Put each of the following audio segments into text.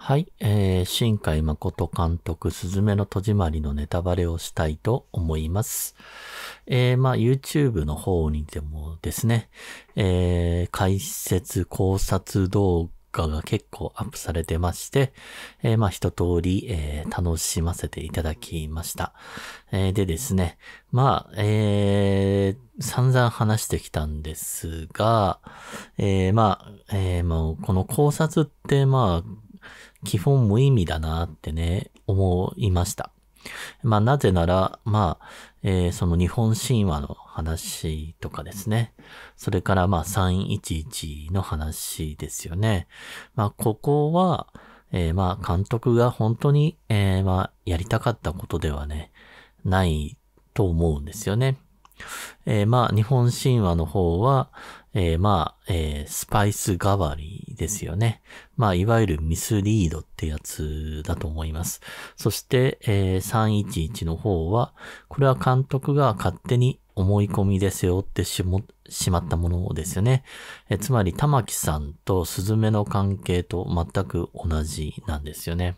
はい、えー、新海誠監督、すずめの戸締まりのネタバレをしたいと思います。えー、まあ、YouTube の方にでもですね、えー、解説考察動画が結構アップされてまして、えー、まあ、一通り、えー、楽しませていただきました。えー、でですね、まあ、えー、散々話してきたんですが、えー、まあ、えー、もう、この考察って、まあ、基本無意味だなってね、思いました。まあ、なぜなら、まあ、えー、その日本神話の話とかですね。それからまあ311の話ですよね。まあ、ここは、えー、まあ、監督が本当に、えー、まあ、やりたかったことではね、ないと思うんですよね。えー、まあ、日本神話の方は、えー、まあ、えー、スパイス代わりですよね。まあ、いわゆるミスリードってやつだと思います。そして、え311の方は、これは監督が勝手に思い込みで背負ってしも、しまったものですよね。えつまり、玉木さんとスズメの関係と全く同じなんですよね。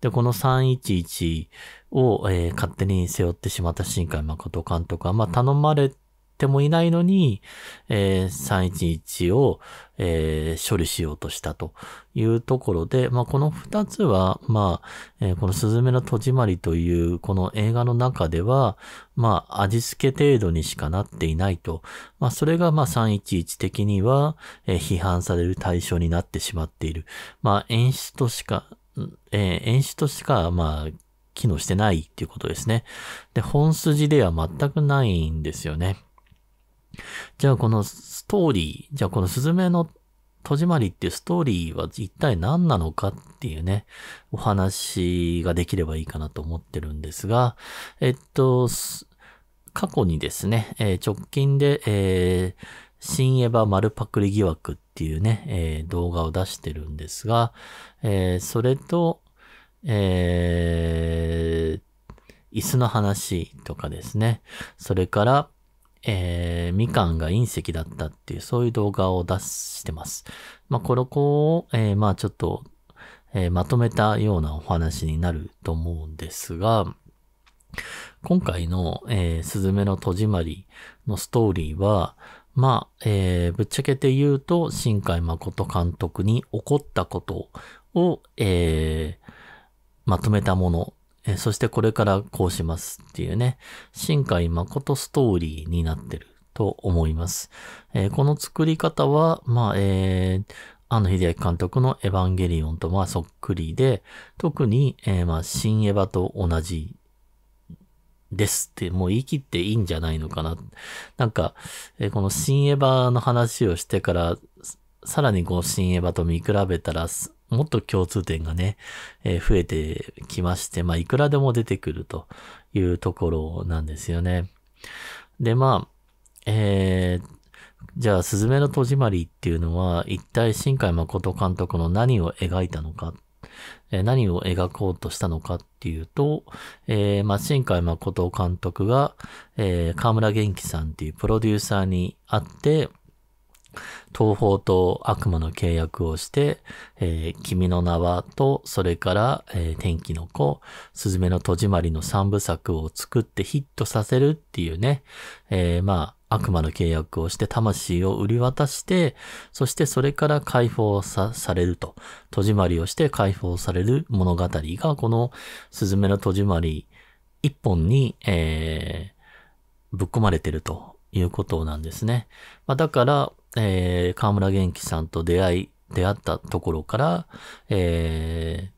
で、この311を、えー、勝手に背負ってしまった新海誠監督は、まあ、頼まれてもいないのに、えー、311を、えー、処理しようとしたというところで、まあ、この二つは、まあ、えー、このすずめの戸締まりというこの映画の中では、まあ、味付け程度にしかなっていないと。まあ、それが、まあ、311的には、えー、批判される対象になってしまっている。まあ、演出としか、えー、演出としか、まあ、機能してないっていうことですね。で、本筋では全くないんですよね。じゃあこのストーリー、じゃあこのスズメの戸締まりっていうストーリーは一体何なのかっていうね、お話ができればいいかなと思ってるんですが、えっと、過去にですね、えー、直近で、えー新エヴァ丸パクリ疑惑っていうね、えー、動画を出してるんですが、えー、それと、えー、椅子の話とかですね、それから、えー、みかんが隕石だったっていう、そういう動画を出してます。まあ、この子を、えー、まあちょっと、えー、まとめたようなお話になると思うんですが、今回の、えー、すずめの戸締まりのストーリーは、まあ、えー、ぶっちゃけて言うと、新海誠監督に起こったことを、えー、まとめたもの、えー、そしてこれからこうしますっていうね、新海誠ストーリーになってると思います。えー、この作り方は、まあ、えー、あ野秀明監督のエヴァンゲリオンとまあそっくりで、特に、えー、まあ、新エヴァと同じですってもう言い切っていいんじゃないのかな。なんか、えー、この新エヴァの話をしてから、さらにこう新エヴァと見比べたら、もっと共通点がね、えー、増えてきまして、まあ、いくらでも出てくるというところなんですよね。で、まあ、えー、じゃあ、すずめの戸締まりっていうのは、一体新海誠監督の何を描いたのか。え何を描こうとしたのかっていうと、えー、まあ、新海誠監督が、えー、河村元気さんっていうプロデューサーに会って、東宝と悪魔の契約をして、えー、君の名はと、それから、えー、天気の子、すずめの戸締まりの三部作を作ってヒットさせるっていうね、えー、まあ、悪魔の契約をして魂を売り渡して、そしてそれから解放されると、戸締まりをして解放される物語が、このスズメの戸締まり一本に、えー、ぶっ込まれてるということなんですね。まあ、だから、えー、河村元気さんと出会い、出会ったところから、えー、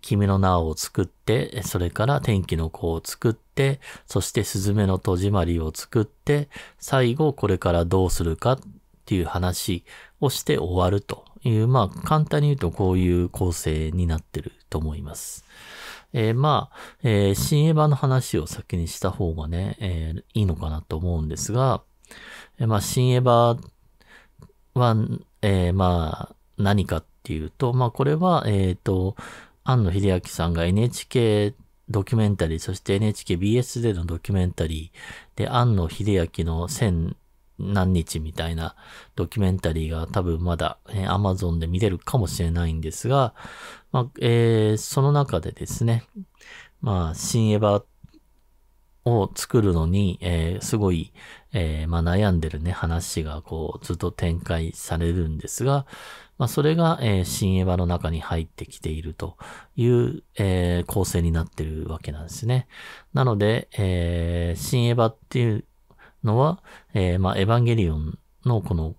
君の名を作って、それから天気の子を作って、そしてスズメの戸締まりを作って、最後これからどうするかっていう話をして終わるという、まあ簡単に言うとこういう構成になってると思います。えー、まあ、えー、新エヴァの話を先にした方がね、えー、いいのかなと思うんですが、えー、まあ、新エヴァは、えー、まあ、何かっていうと、まあ、これは、えっ、ー、と、庵野秀明さんが NHK ドキュメンタリー、そして NHKBS でのドキュメンタリーで、庵野秀明の千何日みたいなドキュメンタリーが多分まだ、Amazon で見れるかもしれないんですが、まあ、えー、その中でですね、まあ、新エヴァを作るのに、えー、すごい、えー、まあ、悩んでるね、話がこう、ずっと展開されるんですが、まあ、それが、えー、新エヴァの中に入ってきているという、えー、構成になってるわけなんですね。なので、えー、新エヴァっていうのは、えー、まあ、エヴァンゲリオンのこの、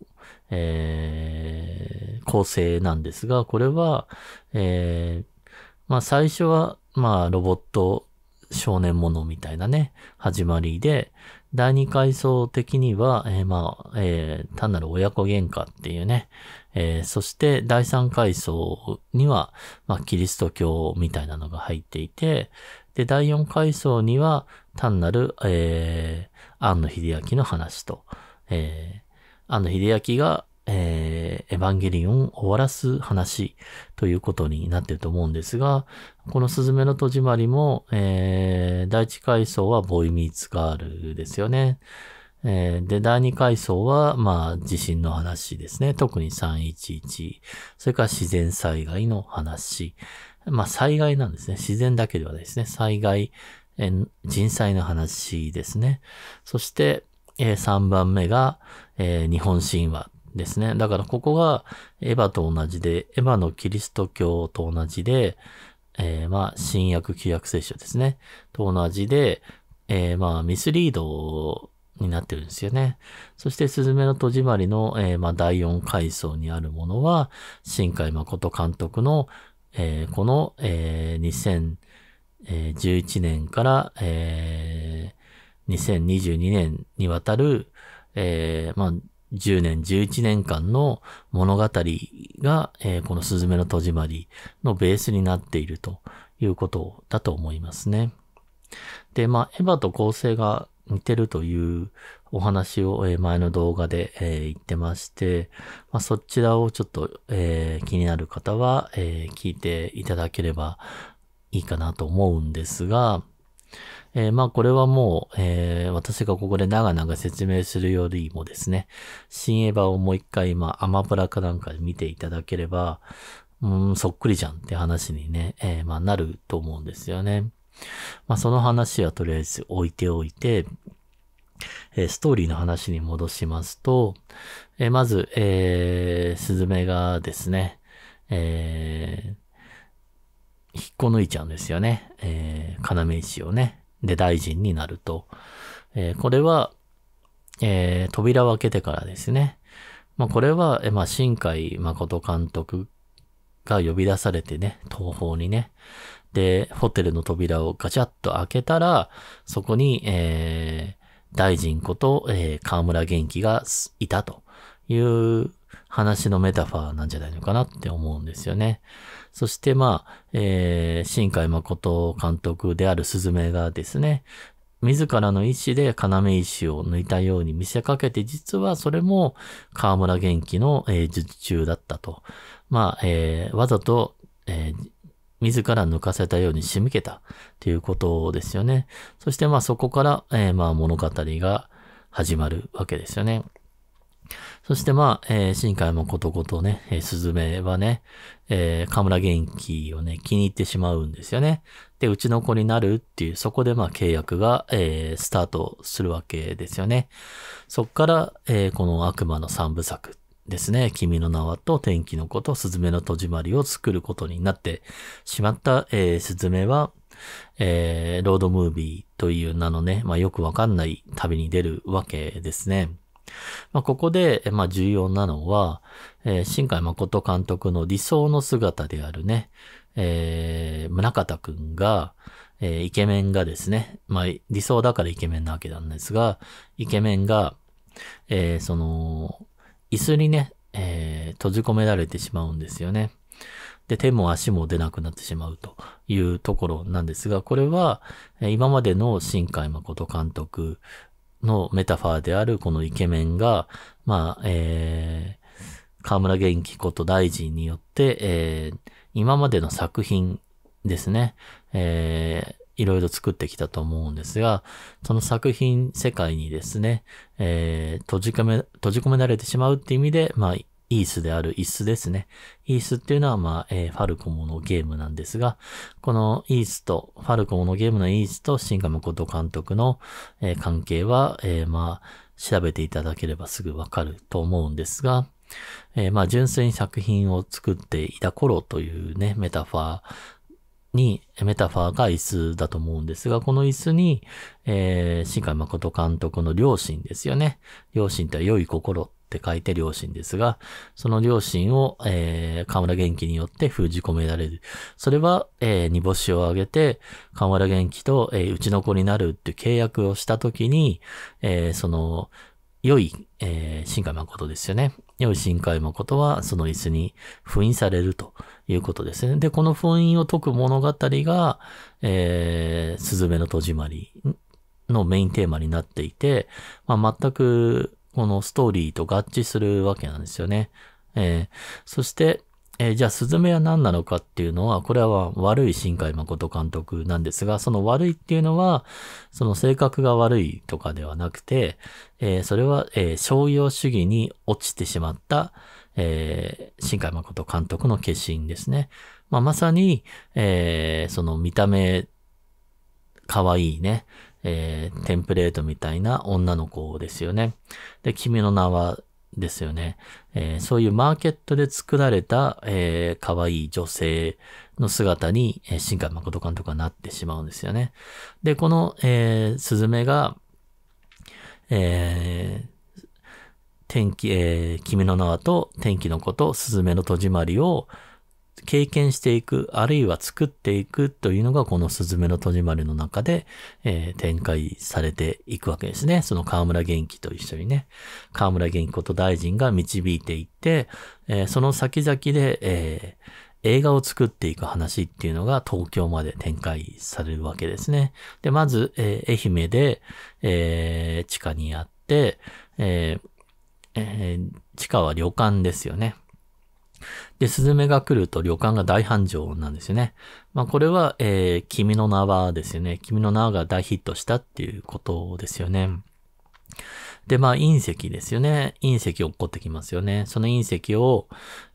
えー、構成なんですが、これは、えー、まあ、最初は、まあ、ロボット少年ものみたいなね、始まりで、第二階層的には、えー、まあ、えー、単なる親子喧嘩っていうね、えー、そして第三階層には、まあ、キリスト教みたいなのが入っていて、で、第四階層には単なる、えー、安野秀明の話と、えー、安野秀明が、えー、エヴァンゲリオンを終わらす話ということになってると思うんですが、このスズメの戸締まりも、えー、第一階層はボーイミーツガールですよね。えー、で、第2階層は、まあ、地震の話ですね。特に311。それから自然災害の話。まあ、災害なんですね。自然だけではですね。災害、え人災の話ですね。そして、えー、3番目が、えー、日本神話ですね。だから、ここが、エヴァと同じで、エヴァのキリスト教と同じで、えー、まあ、新約旧約聖書ですね。と同じで、えまあ、ミスリードをになってるんですよね。そして、すずめの戸締まりの、えー、まあ、第4階層にあるものは、新海誠監督の、えー、この、えー、2011年から、えー、2022年にわたる、えー、まあ、10年、11年間の物語が、えー、このすずめの戸締まりのベースになっているということだと思いますね。で、まあ、エヴァと構成が似てるというお話を前の動画で言ってまして、まあ、そちらをちょっと気になる方は聞いていただければいいかなと思うんですが、えー、まあこれはもう、えー、私がここで長々説明するよりもですね、新エヴァをもう一回今、アマプラかなんかで見ていただければ、うん、そっくりじゃんって話にね、えー、まあなると思うんですよね。まあ、その話はとりあえず置いておいて、えー、ストーリーの話に戻しますと、えー、まず、えー、スズメがですね、え引っこ抜いちゃうんですよね。え要石をね。で、大臣になると。えこれは、え扉を開けてからですね。まあ、これは、えまあ、新海誠監督が呼び出されてね、東方にね、で、ホテルの扉をガチャッと開けたら、そこに、えー、大臣こと、えー、河村元気がいたという話のメタファーなんじゃないのかなって思うんですよね。そしてまあ、えー、新海誠監督であるスズメがですね、自らの意志で要石を抜いたように見せかけて、実はそれも河村元気の、えー、術中だったと。まあ、えー、わざと、えー、自ら抜かせたように仕向けたということですよね。そしてまあそこから、えー、まあ物語が始まるわけですよね。そしてまあ、えー、新海もことことね、えー、スズメはね、えー、河村元気をね、気に入ってしまうんですよね。で、うちの子になるっていう、そこでまあ契約が、えー、スタートするわけですよね。そっから、えー、この悪魔の三部作っですね、君の名はと天気の子とスズメの戸締まりを作ることになってしまった、えー、スズメは、えー、ロードムービーという名のね、まあ、よくわかんない旅に出るわけですね。まあ、ここで、まあ、重要なのは、えー、新海誠監督の理想の姿であるね、えー、宗像くんが、えー、イケメンがですね、まあ、理想だからイケメンなわけなんですが、イケメンが、えー、その、椅子にね、えー、閉じ込められてしまうんですよね。で、手も足も出なくなってしまうというところなんですが、これは、今までの新海誠監督のメタファーであるこのイケメンが、まあ、えー、河村元気こと大臣によって、えー、今までの作品ですね、えー、いろいろ作ってきたと思うんですが、その作品世界にですね、えー、閉じ込め、閉じ込められてしまうっていう意味で、まあ、イースであるイスですね。イースっていうのは、まあ、えー、ファルコモのゲームなんですが、このイースと、ファルコモのゲームのイースと新海誠監督の、えー、関係は、えー、まあ、調べていただければすぐわかると思うんですが、えー、まあ、純粋に作品を作っていた頃というね、メタファー、にメタファーが椅子だと思うんですが、この椅子に、えー、新海誠監督の両親ですよね。両親って良い心って書いて両親ですが、その両親を、えー、河村元気によって封じ込められる。それは、えー、煮干しをあげて、河村元気と、えー、うちの子になるっていう契約をしたときに、えー、その、良い、えー、新海誠ですよね。吉新海誠はその椅子に封印されるということですね。で、この封印を解く物語が、えー、すずめの戸締まりのメインテーマになっていて、まあ、全くこのストーリーと合致するわけなんですよね。えー、そして、えー、じゃあ、スズメは何なのかっていうのは、これは悪い新海誠監督なんですが、その悪いっていうのは、その性格が悪いとかではなくて、えー、それは、えー、商用主義に落ちてしまった、えー、新海誠監督の化身ですね。まあ、まさに、えー、その見た目、可愛いいね、えー、テンプレートみたいな女の子ですよね。で、君の名はですよね。えー、そういうマーケットで作られた、えー、可愛い女性の姿に、えー、新海誠監督はなってしまうんですよね。で、この、えー、スズメが、えー、天気、えー、君の名はと天気の子とスズメの戸締まりを、経験していく、あるいは作っていくというのが、このすずめの戸締まりの中で、えー、展開されていくわけですね。その河村元気と一緒にね、河村元気こと大臣が導いていって、えー、その先々で、えー映画を作っていく話っていうのが東京まで展開されるわけですね。で、まず、えー、愛媛で、えー、地下にあって、えーえー、地下は旅館ですよね。で、スズメが来ると旅館が大繁盛なんですよね。まあこれは、えー、君の名はですよね。君の名が大ヒットしたっていうことですよね。で、まあ隕石ですよね。隕石落っこってきますよね。その隕石を、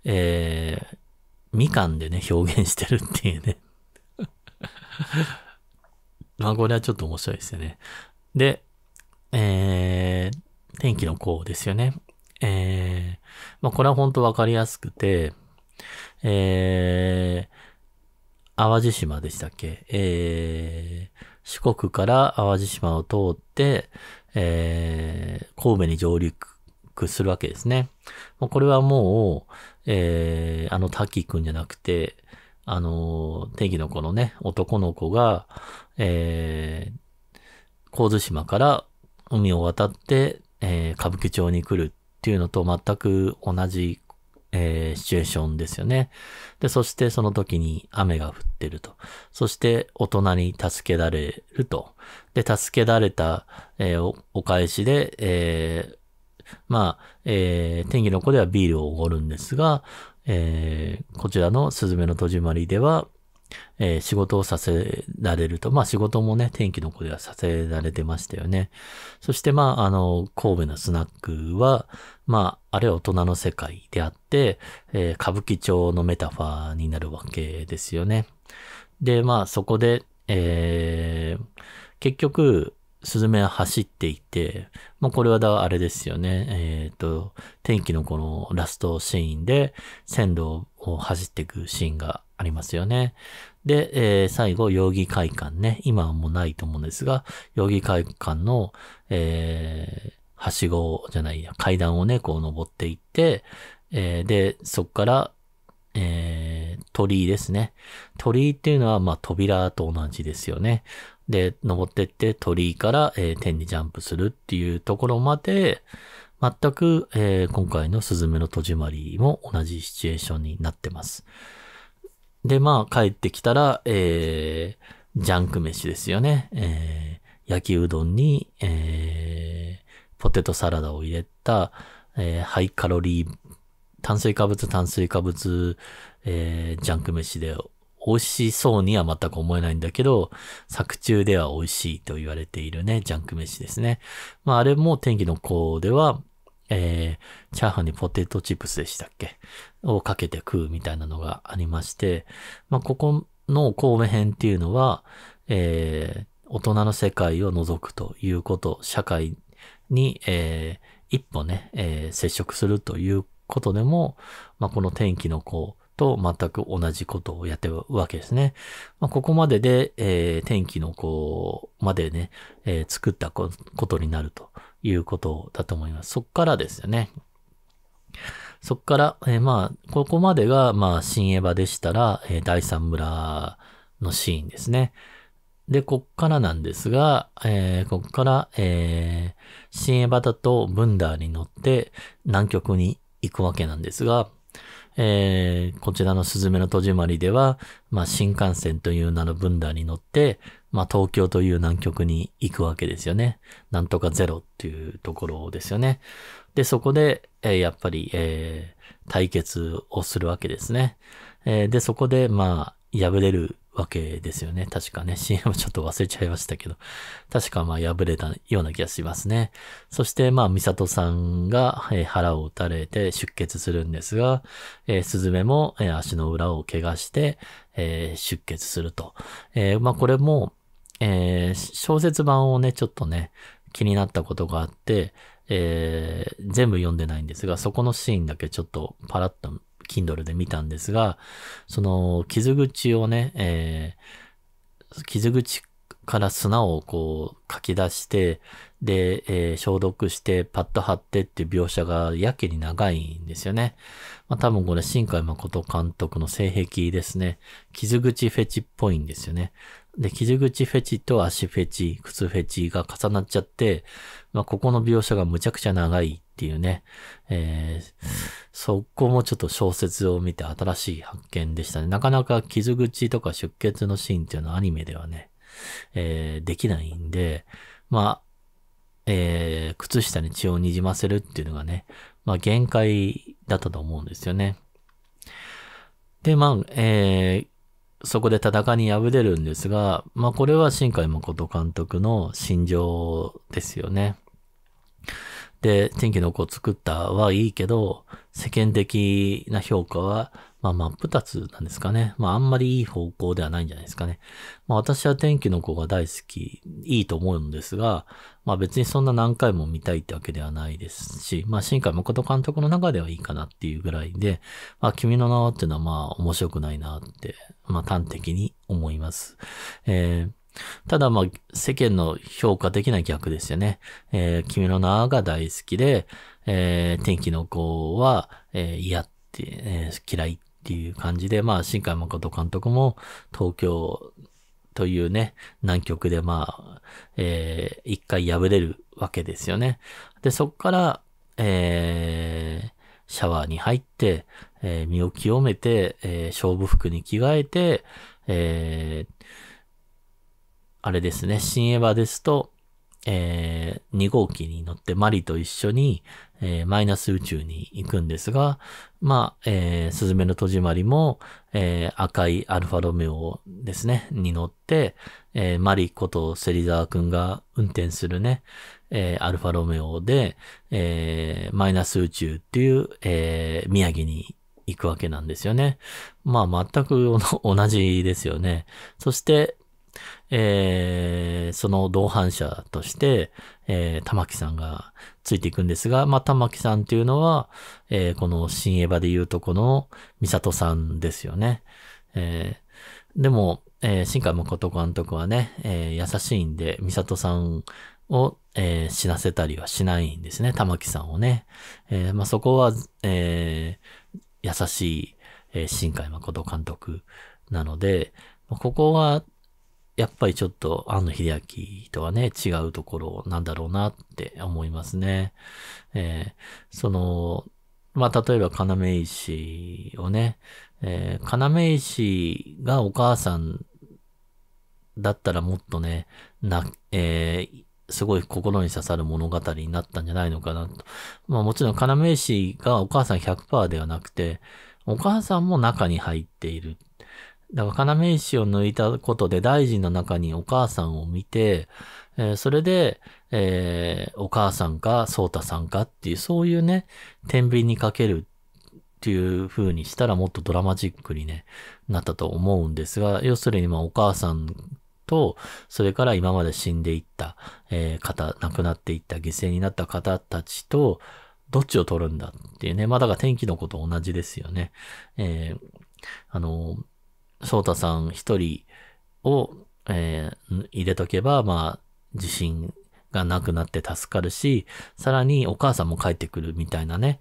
えー、みかんでね、表現してるっていうね。まあこれはちょっと面白いですよね。で、えー、天気の子ですよね。えー、まあこれは本当わかりやすくて、えー、淡路島でしたっけえー、四国から淡路島を通って、えー、神戸に上陸するわけですね。これはもう、えー、あの滝くんじゃなくて、あの、天気の子のね、男の子が、えー、神津島から海を渡って、えー、歌舞伎町に来るっていうのと全く同じえー、シチュエーションですよね。で、そしてその時に雨が降ってると。そして大人に助けられると。で、助けられた、えー、お返しで、えー、まあ、えー、天気の子ではビールをおごるんですが、えー、こちらのスズメの戸締まりでは、えー、仕事をさせられると。まあ仕事もね、天気の子ではさせられてましたよね。そしてまあ、あの、神戸のスナックは、まあ、あれは大人の世界であって、えー、歌舞伎町のメタファーになるわけですよね。で、まあ、そこで、えー、結局、スズメは走っていて、まあ、これはだ、あれですよね。えっ、ー、と、天気のこのラストシーンで、線路を走っていくシーンがありますよね。で、えー、最後、容疑会館ね。今はもうないと思うんですが、容疑会館の、えー、はしごじゃないや、階段をね、こう登っていって、えー、で、そこから、えー、鳥居ですね。鳥居っていうのは、まあ、扉と同じですよね。で、登ってって鳥居から、えー、天にジャンプするっていうところまで、全く、えー、今回のスズメの戸締まりも同じシチュエーションになってます。で、まあ、帰ってきたら、えー、ジャンク飯ですよね。えー、焼きうどんに、えポテトサラダを入れた、えー、ハイカロリー、炭水化物、炭水化物、えー、ジャンク飯で、美味しそうには全く思えないんだけど、作中では美味しいと言われているね、ジャンク飯ですね。まあ、あれも天気の子では、えー、チャーハンにポテトチップスでしたっけをかけて食うみたいなのがありまして、まあ、ここの神戸編っていうのは、えー、大人の世界を除くということ、社会に、えー、一歩ね、えー、接触するということでも、まあ、この天気の子と全く同じことをやってるわけですね。まあ、ここまでで、えー、天気の子までね、えー、作ったことになるということだと思います。そっからですよね。そっから、えー、まあ、ここまでが、まあ、新エヴァでしたら、えー、第三村のシーンですね。で、こっからなんですが、えー、こっから、えー、新エバとブンダーに乗って南極に行くわけなんですが、えー、こちらのスズメの戸締まりでは、まあ、新幹線という名のブンダーに乗って、まあ、東京という南極に行くわけですよね。なんとかゼロっていうところですよね。で、そこで、えー、やっぱり、えー、対決をするわけですね。えー、で、そこで、まあ、敗れるわけですよね。確かね、CM ちょっと忘れちゃいましたけど、確かまあ破れたような気がしますね。そしてまあ、ミサトさんが、えー、腹を打たれて出血するんですが、えー、スズメも、えー、足の裏を怪我して、えー、出血すると。えー、まあこれも、えー、小説版をね、ちょっとね、気になったことがあって、えー、全部読んでないんですが、そこのシーンだけちょっとパラッと Kindle で見たんですが、その傷口をね、えー、傷口から砂をこう書き出して、で、えー、消毒してパッと貼ってっていう描写がやけに長いんですよね。まあ多分これ新海誠監督の性癖ですね。傷口フェチっぽいんですよね。で、傷口フェチと足フェチ、靴フェチが重なっちゃって、まあここの描写がむちゃくちゃ長いっていうね、えー、そこもちょっと小説を見て新しい発見でしたね。なかなか傷口とか出血のシーンっていうのはアニメではね、えー、できないんで、まあ、えー、靴下に血をにじませるっていうのがね、まあ限界だったと思うんですよね。で、まあ、えー、そこで戦いに敗れるんですが、まあこれは新海誠監督の心情ですよね。で、天気の子を作ったはいいけど、世間的な評価は、まあ真っ二つなんですかね。まああんまりいい方向ではないんじゃないですかね。まあ私は天気の子が大好き、いいと思うんですが、まあ別にそんな何回も見たいってわけではないですし、まあ新海誠監督の中ではいいかなっていうぐらいで、まあ君の名はっていうのはまあ面白くないなって、まあ端的に思います。えーただまあ、世間の評価的な逆ですよね。えー、君の名が大好きで、えー、天気の子は、えー、嫌って、えー、嫌いっていう感じで、まあ、新海誠監督も東京というね、南極でまあ、えー、一回破れるわけですよね。で、そこから、えー、シャワーに入って、えー、身を清めて、えー、勝負服に着替えて、えー、あれですね、新エヴァですと、えー、2号機に乗ってマリと一緒に、えー、マイナス宇宙に行くんですが、まあ、えー、スズメの戸締まりも、えー、赤いアルファロメオですね、に乗って、えー、マリことセリザー君が運転するね、えー、アルファロメオで、えー、マイナス宇宙っていう、えー、宮城に行くわけなんですよね。まあ、全く同じですよね。そして、えー、その同伴者として、えー、玉木さんがついていくんですが、まあ、玉木さんっていうのは、えー、この新エヴァでいうとこの美里さんですよね。えー、でも、えー、新海誠監督はね、えー、優しいんで、美里さんを、えー、死なせたりはしないんですね、玉木さんをね。えー、まあ、そこは、えー、優しい、えー、新海誠監督なので、ここはやっぱりちょっと、庵野秀明とはね、違うところなんだろうなって思いますね。えー、その、まあ、例えば、要石をね、えー、要石がお母さんだったらもっとね、な、えー、すごい心に刺さる物語になったんじゃないのかなと。まあもちろん、要石がお母さん100%ではなくて、お母さんも中に入っているだから要石を抜いたことで大臣の中にお母さんを見て、えー、それで、えー、お母さんか、そうたさんかっていう、そういうね、天秤にかけるっていう風にしたらもっとドラマチックに、ね、なったと思うんですが、要するにまあお母さんと、それから今まで死んでいった、えー、方、亡くなっていった犠牲になった方たちと、どっちを取るんだっていうね。まあ、だが天気のこと同じですよね。えー、あの、翔太さん一人を、えー、入れとけば、まあ、自信がなくなって助かるし、さらにお母さんも帰ってくるみたいなね。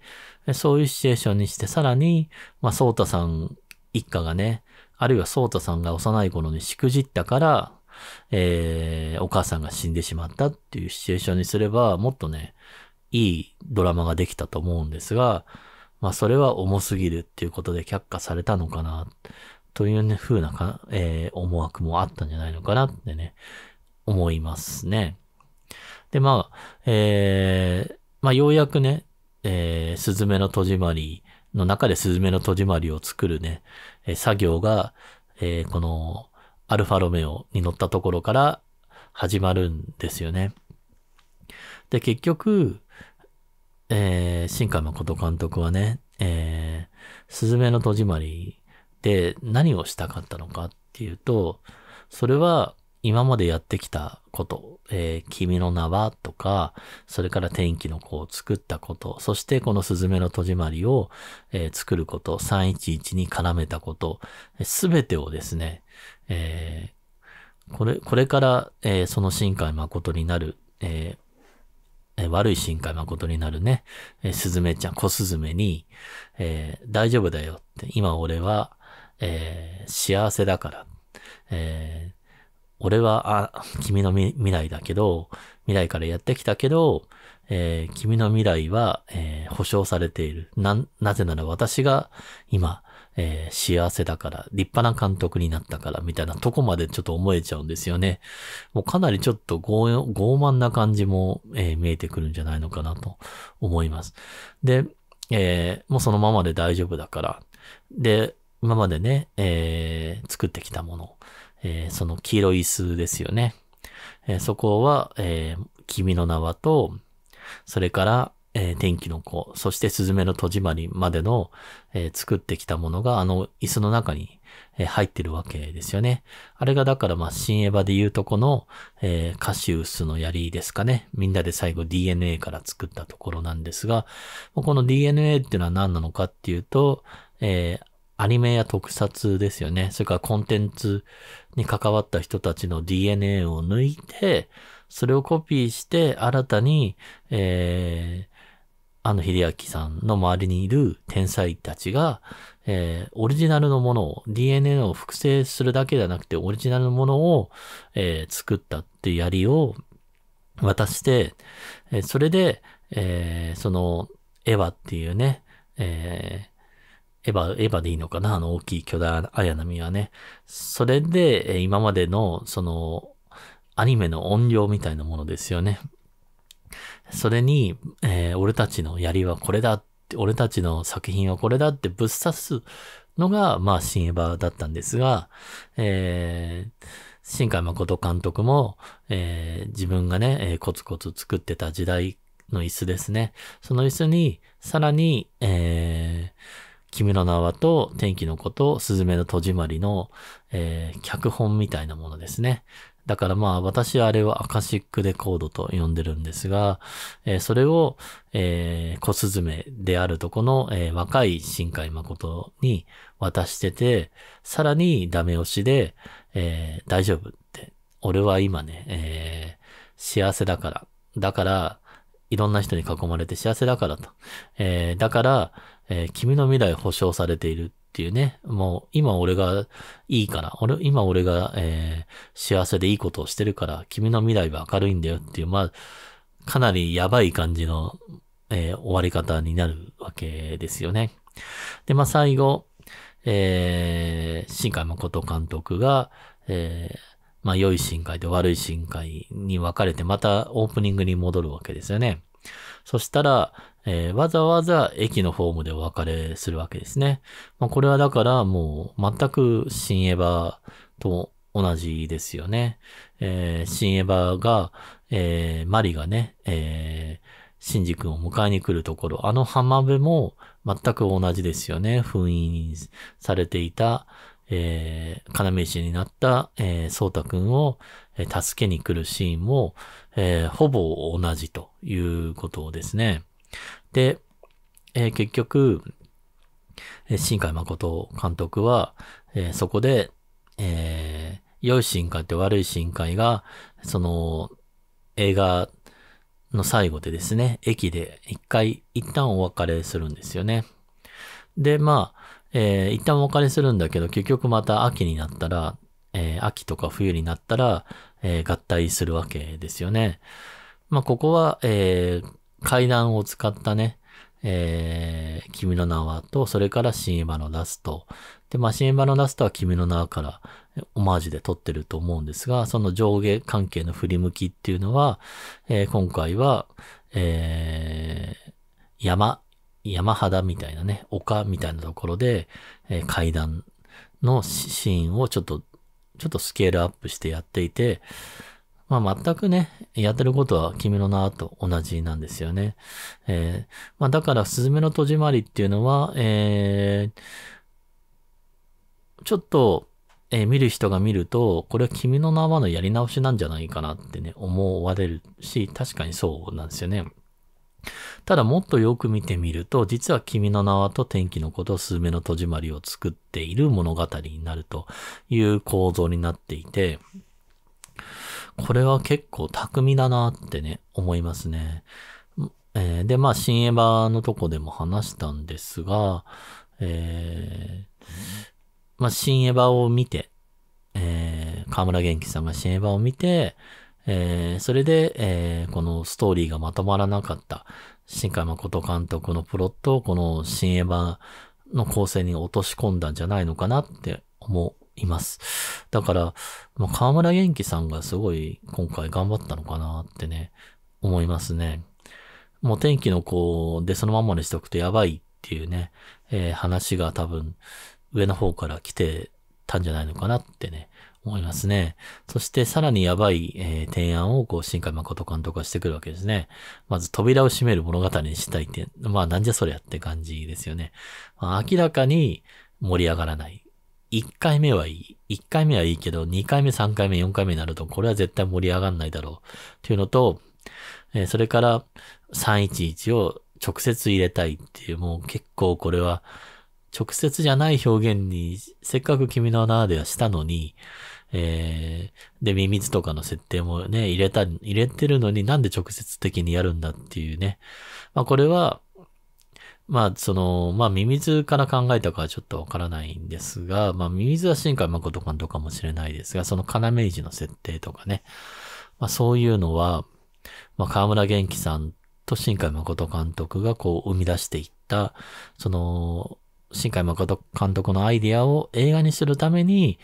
そういうシチュエーションにして、さらに、まあ、ソータさん一家がね、あるいはソータさんが幼い頃にしくじったから、えー、お母さんが死んでしまったっていうシチュエーションにすれば、もっとね、いいドラマができたと思うんですが、まあそれは重すぎるっていうことで却下されたのかな。というね、風なか、えー、思惑もあったんじゃないのかなってね、思いますね。で、まあ、えー、まあ、ようやくね、えー、スズメの戸締まりの中でスズメの戸締まりを作るね、え作業が、えー、この、アルファロメオに乗ったところから始まるんですよね。で、結局、えー、新海誠監督はね、えー、スズメの戸締まりって何をしたかったのかっていうと、それは今までやってきたこと、えー、君の名はとか、それから天気の子を作ったこと、そしてこのスズメの戸締まりを、えー、作ること、311に絡めたこと、すべてをですね、えー、これ、これから、えー、その新海誠になる、え悪い深海誠になるね、えー、スズメちゃん、小スズメに、えー、大丈夫だよって、今俺は、えー、幸せだから、えー、俺は、あ、君の未来だけど、未来からやってきたけど、えー、君の未来は、えー、保証されている。な、なぜなら私が今、えー、幸せだから、立派な監督になったから、みたいなとこまでちょっと思えちゃうんですよね。もうかなりちょっと傲慢な感じも、え見えてくるんじゃないのかなと思います。で、えもうそのままで大丈夫だから。で、今までね、えー、作ってきたもの、えー、その黄色い椅子ですよね。えー、そこは、えー、君の名はと、それから、えー、天気の子、そしてスズメの戸締まりまでの、えー、作ってきたものがあの椅子の中に、えー、入ってるわけですよね。あれがだからまあ新エヴァで言うとこの、えー、カシウスの槍ですかね。みんなで最後 DNA から作ったところなんですが、この DNA っていうのは何なのかっていうと、えー、アニメや特撮ですよね。それからコンテンツに関わった人たちの DNA を抜いて、それをコピーして新たに、えー、あの秀明さんの周りにいる天才たちが、えー、オリジナルのものを、DNA を複製するだけじゃなくて、オリジナルのものを、えー、作ったっていうやりを渡して、えー、それで、えー、その、エヴァっていうね、えー、エヴァ、エヴァでいいのかなあの大きい巨大綾波はね。それで、今までの、その、アニメの音量みたいなものですよね。それに、えー、俺たちの槍はこれだって、俺たちの作品はこれだってぶっ刺すのが、まあ、新エヴァだったんですが、えー、新海誠監督も、えー、自分がね、えー、コツコツ作ってた時代の椅子ですね。その椅子に、さらに、えー、君の名はと天気の子とすずめの戸締まりの、えー、脚本みたいなものですね。だからまあ私はあれはアカシックレコードと呼んでるんですが、えー、それを、えー、小スズメであるとこの、えー、若い新海誠に渡してて、さらにダメ押しで、えー、大丈夫って。俺は今ね、えー、幸せだから。だから、いろんな人に囲まれて幸せだからと。えー、だから、えー、君の未来保証されているっていうね。もう、今俺がいいから、俺、今俺が、えー、幸せでいいことをしてるから、君の未来は明るいんだよっていう、まあ、かなりやばい感じの、え終わり方になるわけですよね。で、まあ、最後、えー、新海誠監督が、えー、まあ良い深海と悪い深海に分かれてまたオープニングに戻るわけですよね。そしたら、えー、わざわざ駅のホームでお別れするわけですね。まあ、これはだからもう全く新エヴァと同じですよね。えー、新エヴァが、えー、マリがね、えーシンジ君を迎えに来るところ、あの浜辺も全く同じですよね。封印されていた、えー、要石になった、えー、蒼太くんを、え助けに来るシーンも、えー、ほぼ同じということですね。で、えー、結局、え新海誠監督は、えー、そこで、えー、良い深海と悪い深海が、その、映画の最後でですね、駅で一回、一旦お別れするんですよね。で、まあ、えー、一旦お借りするんだけど、結局また秋になったら、えー、秋とか冬になったら、えー、合体するわけですよね。まあ、ここは、え階段を使ったね、え君の名はと、それから新エヴのラスト。で、まあ、新エヴのラストは君の名からオマージュで撮ってると思うんですが、その上下関係の振り向きっていうのは、え今回は、え山、山肌みたいなね、丘みたいなところで、えー、階段のシーンをちょっと、ちょっとスケールアップしてやっていて、まあ全くね、やってることは君の名と同じなんですよね。えー、まあだから、すずめの戸締まりっていうのは、えー、ちょっと、えー、見る人が見ると、これは君の名はのやり直しなんじゃないかなってね、思われるし、確かにそうなんですよね。ただもっとよく見てみると、実は君の名はと天気の子と数名の戸締まりを作っている物語になるという構造になっていて、これは結構巧みだなってね、思いますね。えー、で、まあ、新エヴァのとこでも話したんですが、えー、まあ、新エヴァを見て、えー、河村元気さんが新エヴァを見て、えー、それで、えー、このストーリーがまとまらなかった。新海誠監督のプロットをこの新エヴァの構成に落とし込んだんじゃないのかなって思います。だから、まあ、河村元気さんがすごい今回頑張ったのかなってね、思いますね。もう天気の子でそのままにしとくとやばいっていうね、えー、話が多分上の方から来てたんじゃないのかなってね、思いますね。そしてさらにやばい、えー、提案をこう新海誠監督がしてくるわけですね。まず扉を閉める物語にしたいって、まあなんじゃそりゃって感じですよね。まあ、明らかに盛り上がらない。1回目はいい。1回目はいいけど、2回目、3回目、4回目になると、これは絶対盛り上がんないだろう。っていうのと、えー、それから311を直接入れたいっていう、もう結構これは、直接じゃない表現に、せっかく君の名ではしたのに、えー、で、ミミズとかの設定もね、入れた、入れてるのになんで直接的にやるんだっていうね。まあこれは、まあその、まあミミズから考えたかはちょっとわからないんですが、まあミミズは新海誠監督かもしれないですが、その要ジの設定とかね。まあそういうのは、まあ河村元気さんと新海誠監督がこう生み出していった、その、新海誠監督のアイディアを映画にするために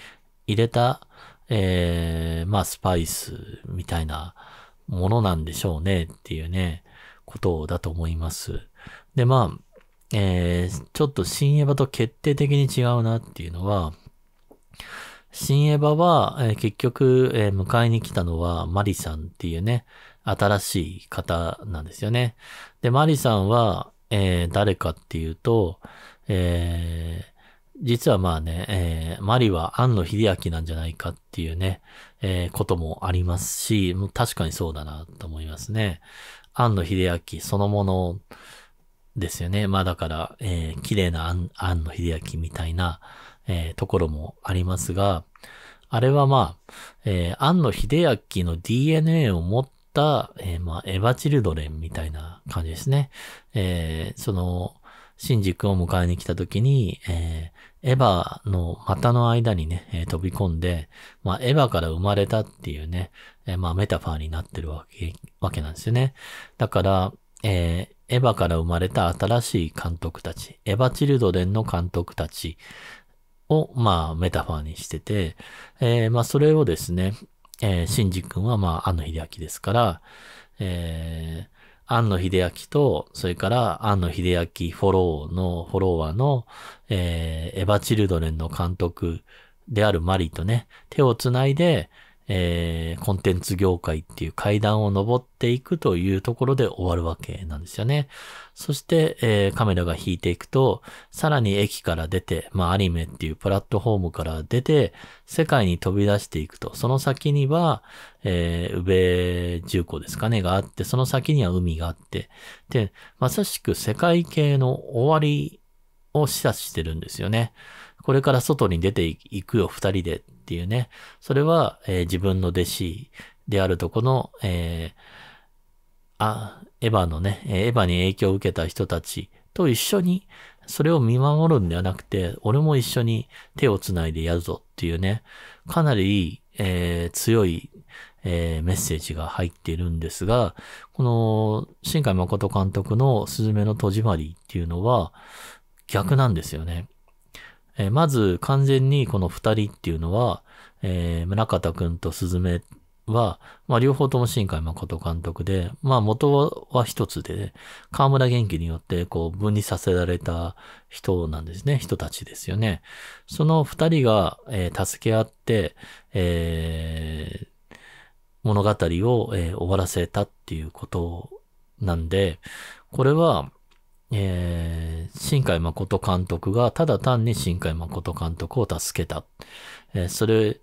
入れたえー、まあ、スパイスみたいなものなんでしょうねっていうね、ことだと思います。で、まあ、えー、ちょっと新エヴァと決定的に違うなっていうのは、新エヴァは、えー、結局、えー、迎えに来たのはマリさんっていうね、新しい方なんですよね。で、マリさんは、えー、誰かっていうと、えー、実はまあね、えー、マリは庵野秀明なんじゃないかっていうね、えー、こともありますし、確かにそうだなと思いますね。庵野秀明そのものですよね。まあだから、えー、綺麗な庵野秀明みたいな、えー、ところもありますが、あれはまあ、えー、庵野秀明の DNA を持った、えー、まあ、エヴァチルドレンみたいな感じですね。えー、その、シンジ君を迎えに来た時に、えー、エヴァの股の間にね、えー、飛び込んで、まあ、エヴァから生まれたっていうね、えー、まあ、メタファーになってるわけ、わけなんですよね。だから、えー、エヴァから生まれた新しい監督たち、エヴァチルドレンの監督たちを、まあ、メタファーにしてて、えー、まあ、それをですね、えー、シンジ君は、まあ、あの秀明ですから、えー、庵野秀明と、それから庵野秀明フォローの、フォロワーの、えー、エヴァ・チルドレンの監督であるマリとね、手をつないで、えー、コンテンツ業界っていう階段を登っていくというところで終わるわけなんですよね。そして、えー、カメラが引いていくと、さらに駅から出て、まあアニメっていうプラットフォームから出て、世界に飛び出していくと、その先には、えー、宇部重工ですかね、があって、その先には海があって、で、まさしく世界系の終わりを示唆してるんですよね。これから外に出ていくよ、二人でっていうね。それは、えー、自分の弟子であるとこの、えー、あ、エヴァのね、エヴァに影響を受けた人たちと一緒に、それを見守るんではなくて、俺も一緒に手をつないでやるぞっていうね、かなりいい、えー、強い、えー、メッセージが入っているんですが、この、新海誠監督のすずめの戸締まりっていうのは、逆なんですよね。えー、まず、完全にこの二人っていうのは、えー、村方くんとすずめは、まあ、両方とも新海誠監督で、まあ、元は一つで、ね、河村元気によって、こう、分離させられた人なんですね、人たちですよね。その二人が、えー、助け合って、えー、物語を、えー、終わらせたっていうことなんで、これは、えー、新海誠監督がただ単に新海誠監督を助けた。えー、それ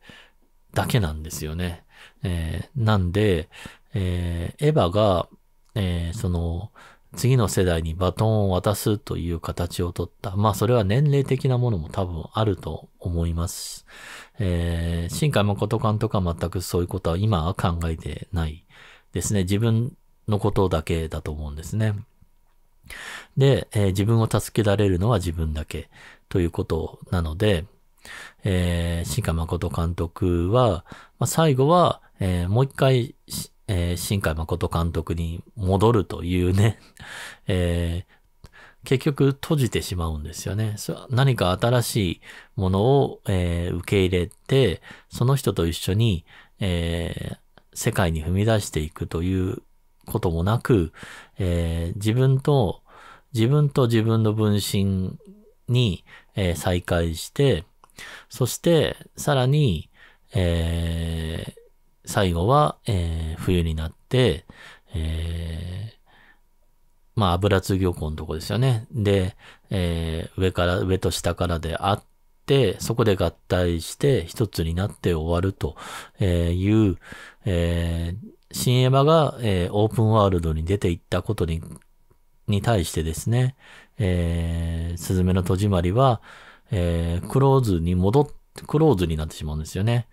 だけなんですよね。えー、なんで、えー、エヴァが、えー、その、次の世代にバトンを渡すという形をとった。まあ、それは年齢的なものも多分あると思います。えー、新海誠監督は全くそういうことは今は考えてないですね。自分のことだけだと思うんですね。で、えー、自分を助けられるのは自分だけということなので、えー、新海誠監督は、まあ、最後は、えー、もう一回、えー、新海誠監督に戻るというね、えー、結局閉じてしまうんですよね。何か新しいものを、えー、受け入れて、その人と一緒に、えー、世界に踏み出していくということもなく、えー、自分と、自分と自分の分身に、えー、再会して、そして、さらに、えー、最後は、えー、冬になって、えー、まあ、油津漁港のとこですよね。で、えー、上から、上と下からであって、そこで合体して一つになって終わるという、えー、新エヴァが、えー、オープンワールドに出ていったことに、に対してですね、えー、スズメの戸締まりは、えー、クローズに戻って、クローズになってしまうんですよね。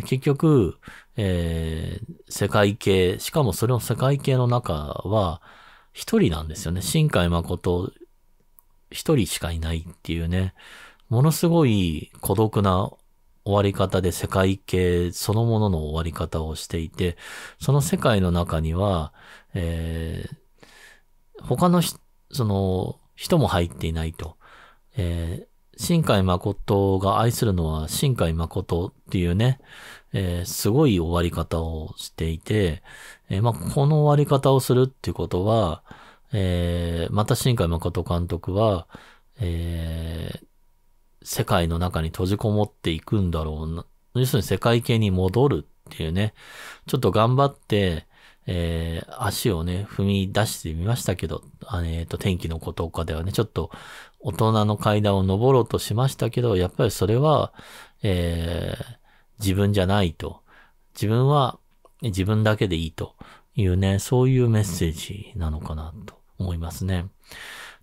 結局、えー、世界系、しかもそれの世界系の中は、一人なんですよね。新海誠、一人しかいないっていうね、ものすごい孤独な終わり方で世界系そのものの終わり方をしていて、その世界の中には、えー、他のその人も入っていないと。えー、新海誠が愛するのは新海誠っていうね、えー、すごい終わり方をしていて、えー、まあ、この終わり方をするっていうことは、えー、また新海誠監督は、え世界の中に閉じこもっていくんだろうな。要するに世界系に戻るっていうね、ちょっと頑張って、えー、足をね、踏み出してみましたけど、えっ、ー、と、天気のことかではね、ちょっと大人の階段を登ろうとしましたけど、やっぱりそれは、えー、自分じゃないと。自分は自分だけでいいというね、そういうメッセージなのかなと思いますね。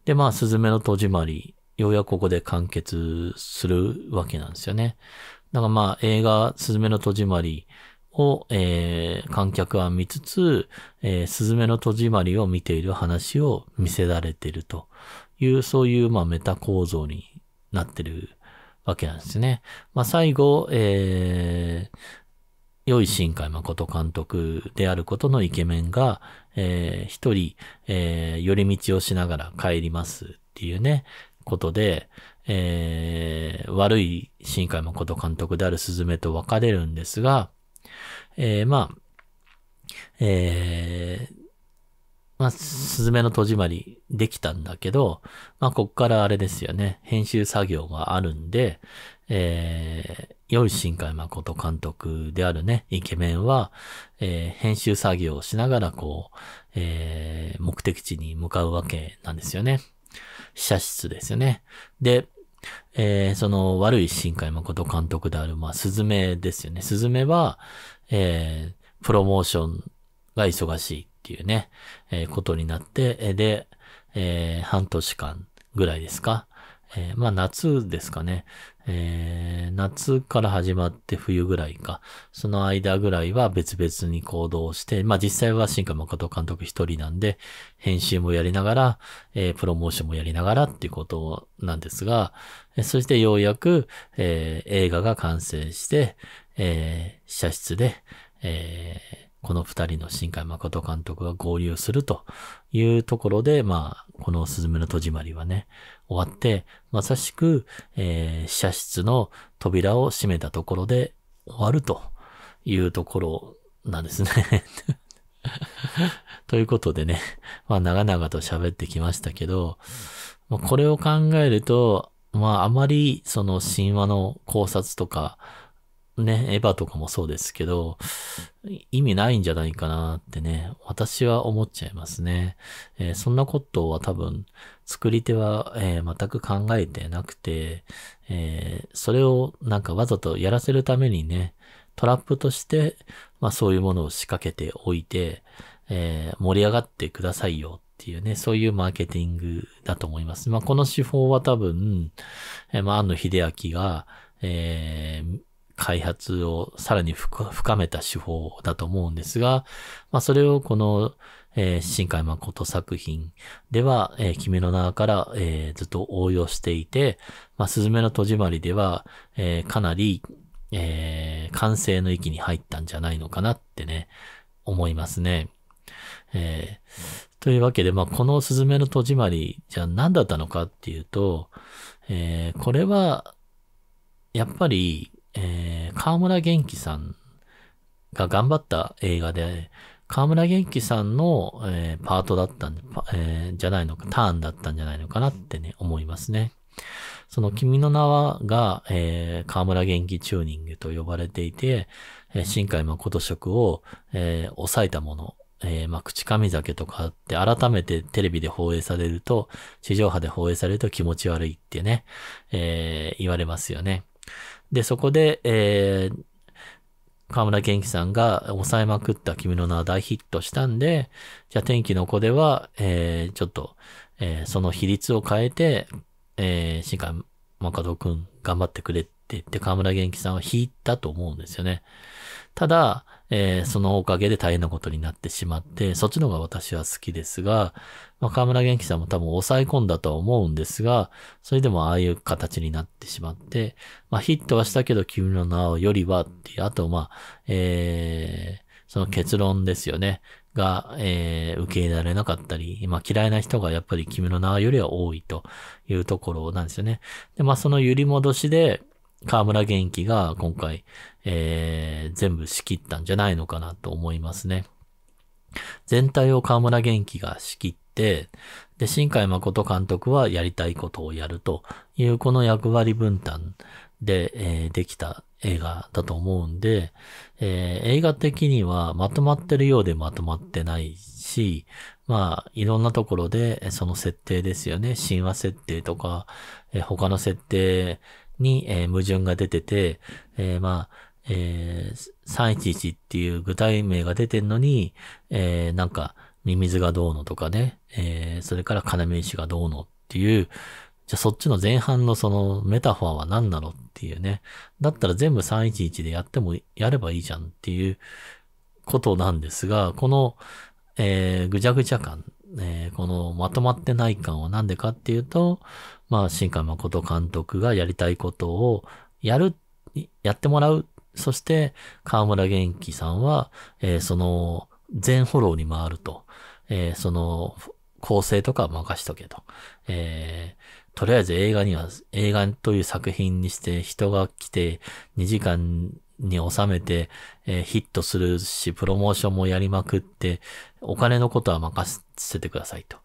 で、まあ、スズメの戸締まり、ようやくここで完結するわけなんですよね。だからまあ、映画、スズメの戸締まりを、えー、観客は見つつ、えー、すずの戸締まりを見ている話を見せられているという、そういう、まあ、メタ構造になってるわけなんですね。まあ、最後、えー、良い新海誠監督であることのイケメンが、えー、一人、えー、寄り道をしながら帰りますっていうね、ことで、えー、悪い新海誠監督であるスズメと別れるんですが、えー、まあ、えー、まあ、すずめの戸締まりできたんだけど、まあ、こっからあれですよね、編集作業があるんで、えー、良い新海誠監督であるね、イケメンは、えー、編集作業をしながら、こう、えー、目的地に向かうわけなんですよね。試写室ですよね。で、えー、その悪い新海誠監督である、まあ、スズメですよね。スズメは、えー、プロモーションが忙しい。っていうね、えー、ことになって、で、えー、半年間ぐらいですか。えー、まあ夏ですかね。えー、夏から始まって冬ぐらいか。その間ぐらいは別々に行動して、まあ実際は新海誠監督一人なんで、編集もやりながら、えー、プロモーションもやりながらっていうことなんですが、えそしてようやく、えー、映画が完成して、えー、写室で、えー、この二人の新海誠監督が合流するというところで、まあ、このすズめの戸締まりはね、終わって、まさしく、えー、死者室の扉を閉めたところで終わるというところなんですね ということでね、まあ、長々と喋ってきましたけど、まあ、これを考えると、まあ、あまり、その神話の考察とか、ね、エヴァとかもそうですけど、意味ないんじゃないかなってね、私は思っちゃいますね。えー、そんなことは多分、作り手は、えー、全く考えてなくて、えー、それをなんかわざとやらせるためにね、トラップとして、まあそういうものを仕掛けておいて、え盛り上がってくださいよっていうね、そういうマーケティングだと思います。まあこの手法は多分、えまあ、安野秀明が、えー、開発をさらに深めた手法だと思うんですが、まあ、それをこの、えー、新海誠作品では、えー、君の名から、えー、ずっと応用していて、まあ、すずめの戸締まりでは、えー、かなり、えー、完成の域に入ったんじゃないのかなってね、思いますね。えー、というわけで、まあ、このすずめの戸締まり、じゃ何だったのかっていうと、えー、これは、やっぱり、えー、河村元気さんが頑張った映画で、河村元気さんの、えー、パートだったんえー、じゃないのか、ターンだったんじゃないのかなってね、思いますね。その君の名はが、えー、河村元気チューニングと呼ばれていて、えー、新海誠職を、えー、抑えたもの、えー、まあ、口上酒とかって改めてテレビで放映されると、地上波で放映されると気持ち悪いってね、えー、言われますよね。で、そこで、えー、河村元気さんが抑えまくった君の名は大ヒットしたんで、じゃあ天気の子では、えー、ちょっと、えー、その比率を変えて、えー、新海誠くん頑張ってくれって言って河村元気さんは引いたと思うんですよね。ただ、えー、そのおかげで大変なことになってしまって、そっちの方が私は好きですが、まあ、河村元気さんも多分抑え込んだとは思うんですが、それでもああいう形になってしまって、まあ、ヒットはしたけど、君の名をよりはっていう、あと、まあ、えー、その結論ですよね。が、えー、受け入れられなかったり、まあ、嫌いな人がやっぱり君の名よりは多いというところなんですよね。で、まあ、その揺り戻しで、河村元気が今回、えー、全部仕切ったんじゃないのかなと思いますね。全体を河村元気が仕切って、で、新海誠監督はやりたいことをやるというこの役割分担で、えー、できた映画だと思うんで、えー、映画的にはまとまってるようでまとまってないし、まあ、いろんなところで、その設定ですよね。神話設定とか、えー、他の設定に、えー、矛盾が出てて、えー、まあ、えー、311っていう具体名が出てんのに、えー、なんか、ミミズがどうのとかね、えー、それから金石がどうのっていう、じゃあそっちの前半のそのメタファーは何なのっていうね。だったら全部311でやっても、やればいいじゃんっていうことなんですが、この、えー、ぐちゃぐちゃ感、えー、このまとまってない感は何でかっていうと、まあ、新海誠監督がやりたいことをやる、やってもらう。そして、河村元気さんは、えー、その全フォローに回ると。えー、その、構成とかは任しとけと。えー、とりあえず映画には、映画という作品にして人が来て2時間に収めて、えー、ヒットするし、プロモーションもやりまくって、お金のことは任せてくださいと。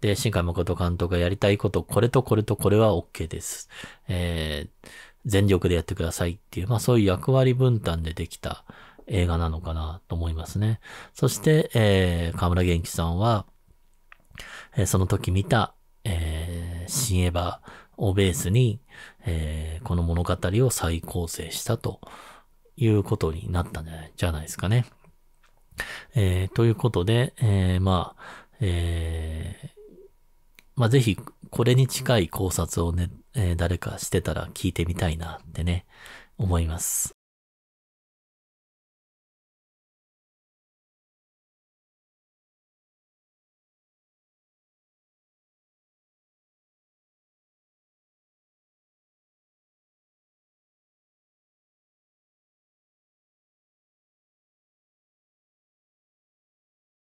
で、新海誠監督がやりたいこと、これとこれとこれは OK です。えー、全力でやってくださいっていう、まあそういう役割分担でできた、映画なのかなと思いますね。そして、えー、河村元気さんは、えー、その時見た、えー、新エヴァをベースに、えー、この物語を再構成したということになったんじゃないですかね。えー、ということで、えー、まあ、えー、まあ、ぜひ、これに近い考察をね、えー、誰かしてたら聞いてみたいなってね、思います。